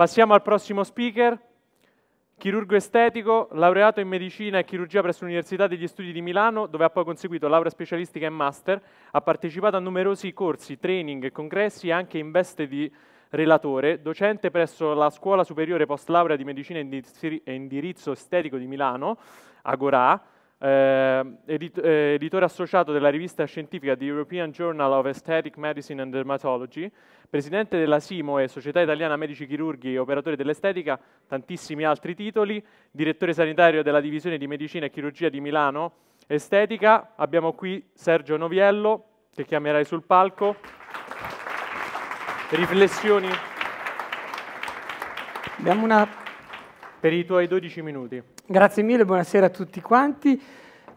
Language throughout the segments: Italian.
Passiamo al prossimo speaker, chirurgo estetico, laureato in medicina e chirurgia presso l'Università degli Studi di Milano, dove ha poi conseguito laurea specialistica e master, ha partecipato a numerosi corsi, training e congressi anche in veste di relatore, docente presso la Scuola Superiore Post Laurea di Medicina e Indirizzo Estetico di Milano, Agorà, eh, edit eh, editore associato della rivista scientifica The European Journal of Aesthetic Medicine and Dermatology, presidente della SIMOE, Società Italiana Medici Chirurghi e Operatori dell'Estetica, tantissimi altri titoli, direttore sanitario della Divisione di Medicina e Chirurgia di Milano Estetica. Abbiamo qui Sergio Noviello, che chiamerai sul palco. Riflessioni? Abbiamo una... Per i tuoi 12 minuti. Grazie mille, buonasera a tutti quanti.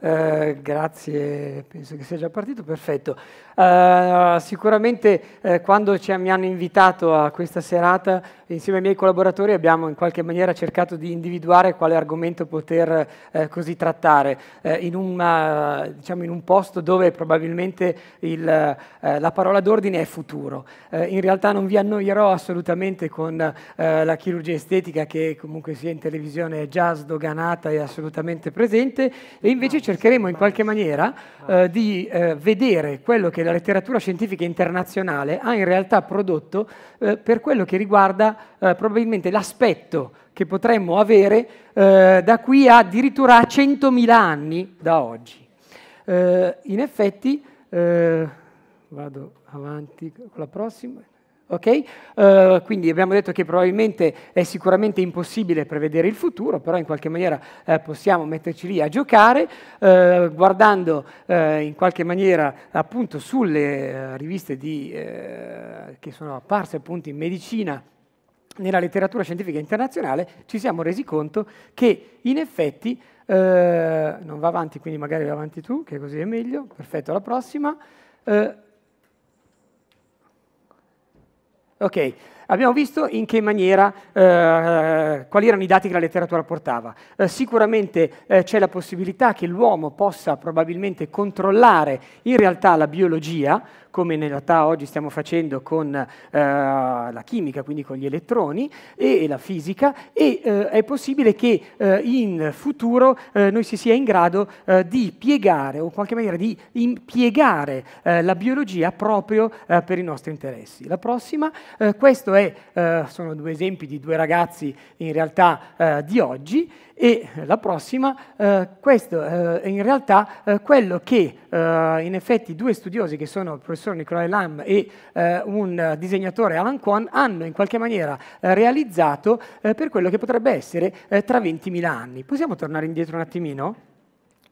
Eh, grazie, penso che sia già partito, perfetto. Eh, sicuramente eh, quando ci, mi hanno invitato a questa serata, insieme ai miei collaboratori abbiamo in qualche maniera cercato di individuare quale argomento poter eh, così trattare, eh, in, una, diciamo, in, un posto dove probabilmente il, la parola d'ordine è futuro. in realtà non vi annoierò assolutamente con la chirurgia estetica che comunque sia in televisione è già sdoganata e assolutamente presente, e invece no cercheremo in qualche maniera eh, di eh, vedere quello che la letteratura scientifica internazionale ha in realtà prodotto eh, per quello che riguarda eh, probabilmente l'aspetto che potremmo avere eh, da qui a addirittura a 100.000 anni da oggi. Eh, in effetti, vado avanti con la prossima. Ok? Uh, quindi abbiamo detto che probabilmente è sicuramente impossibile prevedere il futuro, però in qualche maniera eh, possiamo metterci lì a giocare, eh, guardando eh, in qualche maniera appunto sulle eh, riviste di, eh, che sono apparse appunto in medicina nella letteratura scientifica internazionale, ci siamo resi conto che in effetti, non va avanti, quindi magari va avanti tu, che così è meglio, perfetto, alla prossima. Uh, Okay Abbiamo visto in che maniera, eh, quali erano i dati che la letteratura portava. Eh, sicuramente eh, c'è la possibilità che l'uomo possa probabilmente controllare in realtà la biologia, come in realtà oggi stiamo facendo con eh, la chimica, quindi con gli elettroni e, e la fisica, e eh, è possibile che eh, in futuro eh, noi si sia in grado eh, di piegare o in qualche maniera di impiegare eh, la biologia proprio per i nostri interessi. La prossima, questo è eh, sono due esempi di due ragazzi in realtà eh, di oggi e la prossima, eh, questo è eh, in realtà eh, quello che in effetti due studiosi che sono il professor Nicolai Lam e un disegnatore Alan Kwan hanno in qualche maniera realizzato per quello che potrebbe essere tra 20.000 anni. Possiamo tornare indietro un attimino?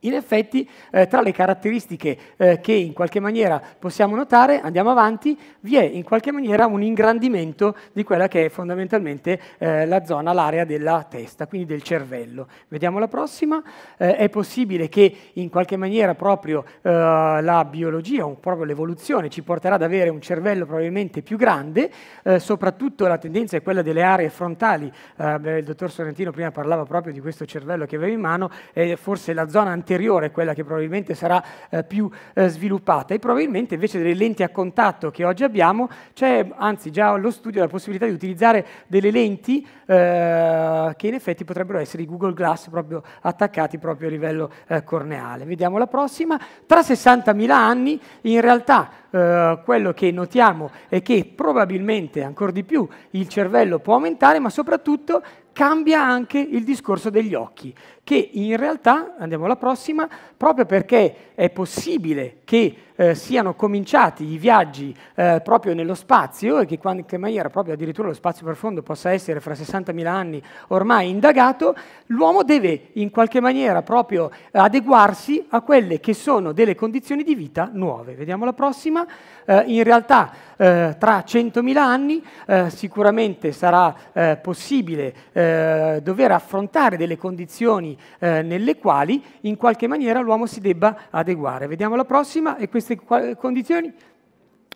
In effetti, eh, tra le caratteristiche eh, che in qualche maniera possiamo notare, andiamo avanti, vi è in qualche maniera un ingrandimento di quella che è fondamentalmente eh, la zona, l'area della testa, quindi del cervello. Vediamo la prossima. Eh, è possibile che in qualche maniera proprio eh, la biologia o proprio l'evoluzione ci porterà ad avere un cervello probabilmente più grande, eh, soprattutto la tendenza è quella delle aree frontali. il dottor Sorrentino prima parlava proprio di questo cervello che aveva in mano, è forse la zona anteriore anteriore, quella che probabilmente sarà eh, più eh, sviluppata e probabilmente invece delle lenti a contatto che oggi abbiamo c'è anzi già lo studio la possibilità di utilizzare delle lenti eh, che in effetti potrebbero essere i Google Glass proprio attaccati proprio a livello eh, corneale. Vediamo la prossima. Tra 60.000 anni in realtà eh, quello che notiamo è che probabilmente ancora di più il cervello può aumentare ma soprattutto cambia anche il discorso degli occhi, che in realtà, andiamo alla prossima, proprio perché è possibile che eh, siano cominciati i viaggi eh, proprio nello spazio e che in qualche maniera proprio addirittura lo spazio profondo possa essere fra 60.000 anni ormai indagato, l'uomo deve in qualche maniera proprio adeguarsi a quelle che sono delle condizioni di vita nuove. Vediamo la prossima. Eh, in realtà eh, tra 100.000 anni eh, sicuramente sarà eh, possibile dover affrontare delle condizioni nelle quali in qualche maniera l'uomo si debba adeguare. Vediamo la prossima e questa queste condizioni,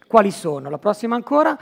quali sono? La prossima ancora.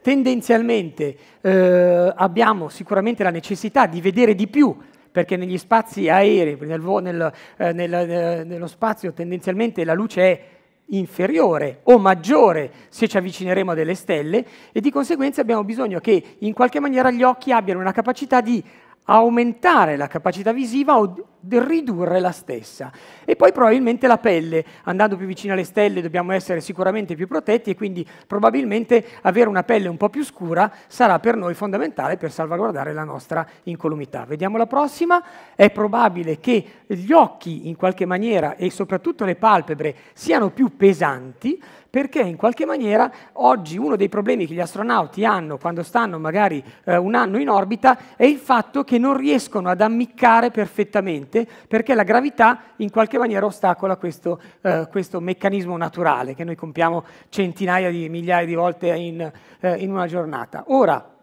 Tendenzialmente eh, abbiamo sicuramente la necessità di vedere di più perché negli spazi aerei, nel, nel, eh, nel, eh, nello spazio tendenzialmente la luce è inferiore o maggiore se ci avvicineremo a delle stelle e di conseguenza abbiamo bisogno che in qualche maniera gli occhi abbiano una capacità di aumentare la capacità visiva o ridurre la stessa. E poi probabilmente la pelle, andando più vicino alle stelle dobbiamo essere sicuramente più protetti e quindi probabilmente avere una pelle un po' più scura sarà per noi fondamentale per salvaguardare la nostra incolumità. Vediamo la prossima, è probabile che gli occhi in qualche maniera e soprattutto le palpebre siano più pesanti perché in qualche maniera oggi uno dei problemi che gli astronauti hanno quando stanno magari eh, un anno in orbita è il fatto che non riescono ad ammiccare perfettamente perché la gravità in qualche maniera ostacola questo, eh, questo meccanismo naturale che noi compiamo centinaia di migliaia di volte in, eh, in una giornata. Ora,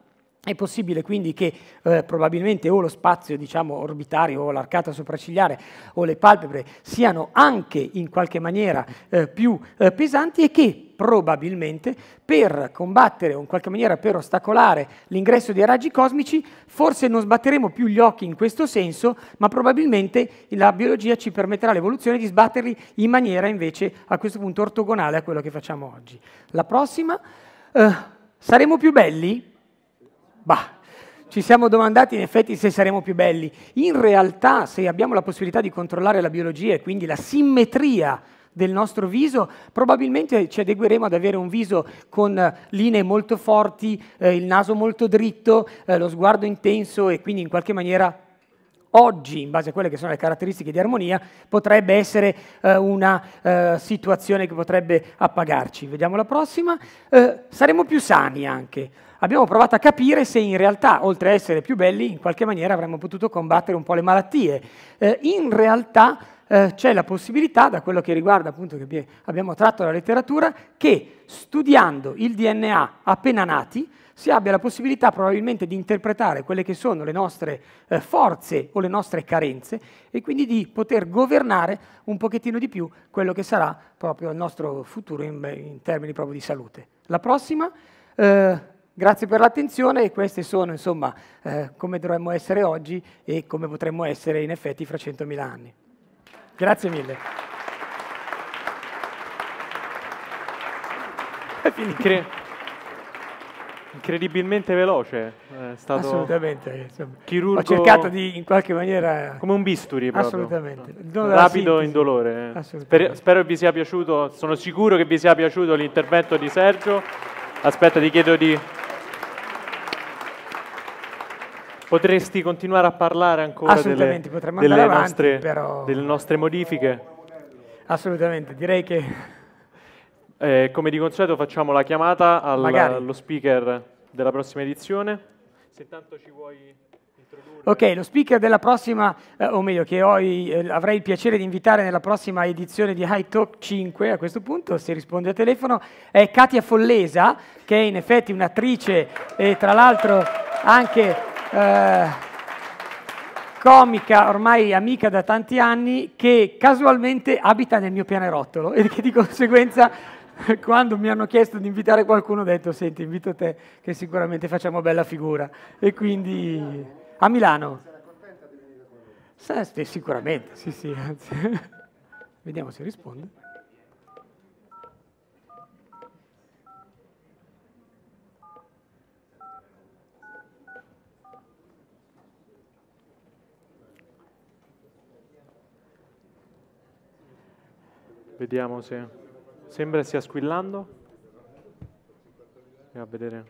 è possibile quindi che eh, probabilmente o lo spazio diciamo, orbitario o l'arcata sopraccigliare o le palpebre siano anche in qualche maniera eh, più eh, pesanti e che probabilmente per combattere o in qualche maniera per ostacolare l'ingresso dei raggi cosmici forse non sbatteremo più gli occhi in questo senso ma probabilmente la biologia ci permetterà l'evoluzione di sbatterli in maniera invece a questo punto ortogonale a quello che facciamo oggi. La prossima, eh, saremo più belli? Bah, ci siamo domandati in effetti se saremo più belli. In realtà, se abbiamo la possibilità di controllare la biologia e quindi la simmetria del nostro viso, probabilmente ci adegueremo ad avere un viso con eh, linee molto forti, eh, il naso molto dritto, eh, lo sguardo intenso e quindi in qualche maniera oggi, in base a quelle che sono le caratteristiche di armonia, potrebbe essere eh, una eh, situazione che potrebbe appagarci. Vediamo la prossima. Eh, saremo più sani anche. Abbiamo provato a capire se in realtà, oltre a essere più belli, in qualche maniera avremmo potuto combattere un po' le malattie. Eh, in realtà eh, c'è la possibilità, da quello che riguarda appunto che abbiamo tratto la letteratura, che studiando il DNA appena nati, si abbia la possibilità probabilmente di interpretare quelle che sono le nostre eh, forze o le nostre carenze e quindi di poter governare un pochettino di più quello che sarà proprio il nostro futuro in, in termini proprio di salute. La prossima, eh, grazie per l'attenzione e queste sono insomma eh, come dovremmo essere oggi e come potremmo essere in effetti fra 100.000 anni. Grazie mille. È incredibilmente veloce. Eh, è stato Assolutamente. Insomma. Chirurgo... Ho cercato di in qualche maniera... Come un bisturi proprio. Assolutamente. Rapido e indolore. Eh. Assolutamente. Sper- spero vi sia piaciuto, sono sicuro che vi sia piaciuto l'intervento di Sergio. Aspetta, ti chiedo di... Potresti continuare a parlare ancora delle, delle, avanti, nostre, però... delle nostre modifiche? Assolutamente, direi che eh, come di consueto facciamo la chiamata al, allo speaker della prossima edizione. Se tanto ci vuoi... Ok, lo speaker della prossima, eh, o meglio, che ho, eh, avrei il piacere di invitare nella prossima edizione di High Talk 5, a questo punto, se risponde al telefono, è Katia Follesa, che è in effetti un'attrice e tra l'altro anche eh, comica, ormai amica da tanti anni, che casualmente abita nel mio pianerottolo e che di conseguenza quando mi hanno chiesto di invitare qualcuno ho detto senti invito te che sicuramente facciamo bella figura e quindi a Milano sì, sicuramente sì sì anzi vediamo se risponde Vediamo se... Sembra stia squillando. Andiamo a vedere.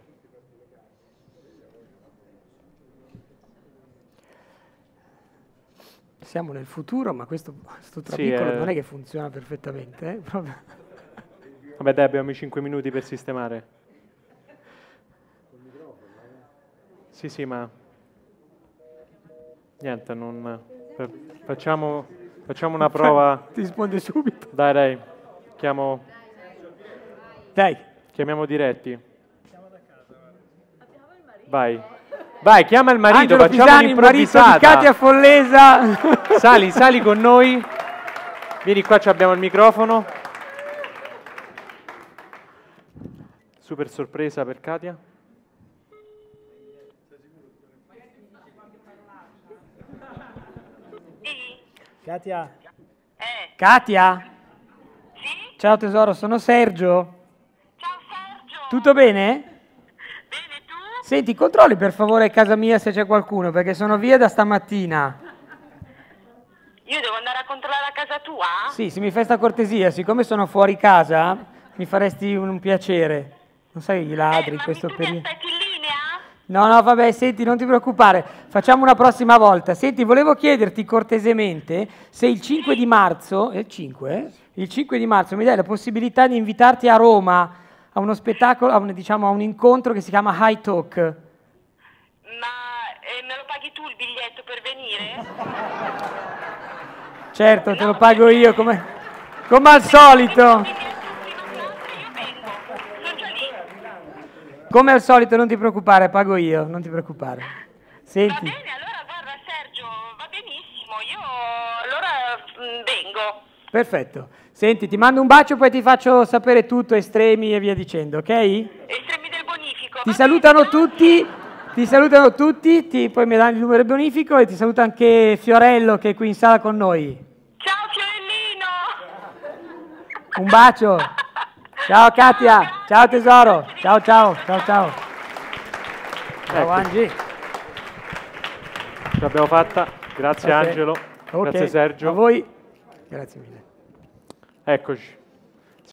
Siamo nel futuro, ma questo, questo trapiccolo sì, è... Eh. non è che funziona perfettamente. Eh? Vabbè dai, abbiamo i 5 minuti per sistemare. Sì, sì, ma... Niente, non... Facciamo, facciamo una prova... Ti risponde subito. Dai, dai. Chiamo... Dai. Chiamiamo diretti. Vai. Vai, chiama il marito, facciamo Pisani, un'improvvisata. di Katia Follesa. Sali, sali con noi. Vieni qua, abbiamo il microfono. Super sorpresa per Katia. Katia. Katia. Ciao tesoro, sono Sergio. Ciao Sergio. Tutto bene? Bene tu? Senti, controlli per favore a casa mia se c'è qualcuno, perché sono via da stamattina. Io devo andare a controllare a casa tua? Sì, se mi fai sta cortesia, siccome sono fuori casa, mi faresti un, piacere. Non sai i ladri eh, in questo periodo. aspetti in linea? No, no, vabbè, senti, non ti preoccupare. Facciamo una prossima volta. Senti, volevo chiederti cortesemente se il 5 di marzo, eh, 5, eh? il 5 di marzo mi dai la possibilità di invitarti a Roma a uno spettacolo, a un, diciamo, a un incontro che si chiama High Talk. Ma eh, me lo paghi tu il biglietto per venire? Certo, no, te lo pago io come, come al solito. Come al solito, non ti preoccupare, pago io, non ti preoccupare. Senti. Va bene, allora guarda Sergio, va benissimo, io allora mm, vengo. Perfetto. Senti, ti mando un bacio, poi ti faccio sapere tutto, estremi e via dicendo, ok? Estremi del bonifico. Ti salutano bene, tutti, ti salutano tutti, ti, poi mi danno il numero del bonifico e ti saluta anche Fiorello che è qui in sala con noi. Ciao Fiorellino! Un bacio! Ciao Katia, ciao tesoro, ciao ciao, ciao ciao. Ecco. Ciao Angie. Ce l'abbiamo fatta, grazie okay. Angelo, okay. grazie Sergio. A voi, grazie mille. Eccoci.